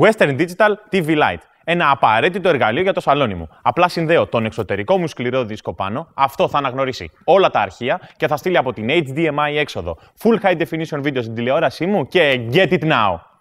Western Digital TV Lite. Ένα απαραίτητο εργαλείο για το σαλόνι μου. Απλά συνδέω τον εξωτερικό μου σκληρό δίσκο πάνω, αυτό θα αναγνωρίσει όλα τα αρχεία και θα στείλει από την HDMI έξοδο. Full High Definition Video στην τηλεόρασή μου και get it now!